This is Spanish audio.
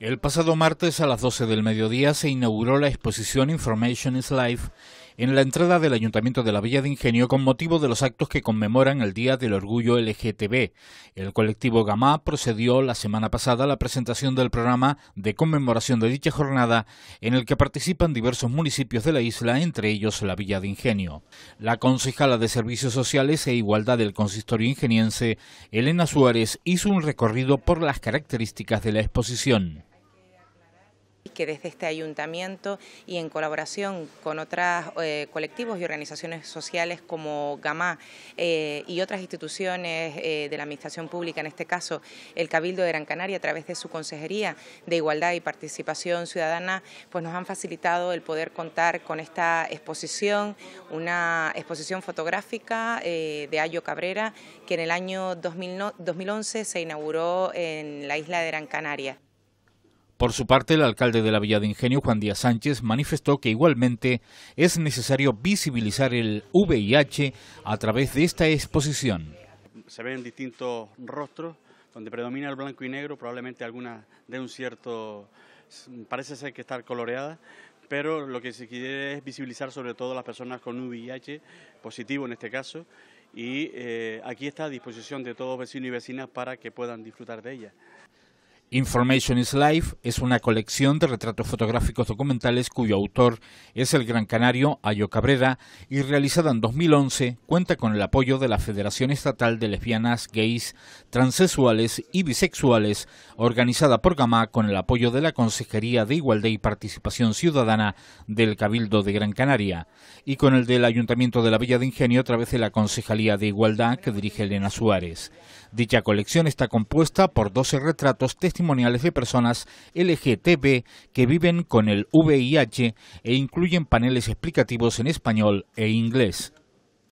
El pasado martes a las 12 del mediodía se inauguró la exposición Information is Life en la entrada del Ayuntamiento de la Villa de Ingenio con motivo de los actos que conmemoran el Día del Orgullo LGTB. El colectivo Gama procedió la semana pasada a la presentación del programa de conmemoración de dicha jornada en el que participan diversos municipios de la isla, entre ellos la Villa de Ingenio. La concejala de Servicios Sociales e Igualdad del Consistorio Ingeniense, Elena Suárez, hizo un recorrido por las características de la exposición que desde este ayuntamiento y en colaboración con otros eh, colectivos y organizaciones sociales como GAMA eh, y otras instituciones eh, de la Administración Pública, en este caso el Cabildo de Gran Canaria, a través de su Consejería de Igualdad y Participación Ciudadana, pues nos han facilitado el poder contar con esta exposición, una exposición fotográfica de Ayo Cabrera, que en el año 2011 se inauguró en la isla de Gran Canaria. Por su parte, el alcalde de la Villa de Ingenio, Juan Díaz Sánchez, manifestó que igualmente es necesario visibilizar el VIH a través de esta exposición. Se ven distintos rostros, donde predomina el blanco y negro, probablemente alguna de un cierto, parece ser que estar coloreada, pero lo que se quiere es visibilizar sobre todo las personas con VIH positivo en este caso, y eh, aquí está a disposición de todos vecinos y vecinas para que puedan disfrutar de ella. Information is Life es una colección de retratos fotográficos documentales cuyo autor es el gran canario Ayo Cabrera y realizada en 2011 cuenta con el apoyo de la Federación Estatal de Lesbianas, Gays, Transsexuales y Bisexuales, organizada por GAMA con el apoyo de la Consejería de Igualdad y Participación Ciudadana del Cabildo de Gran Canaria y con el del Ayuntamiento de la Villa de Ingenio a través de la Concejalía de Igualdad que dirige Elena Suárez. Dicha colección está compuesta por 12 retratos testimoniales de personas LGTB que viven con el VIH e incluyen paneles explicativos en español e inglés.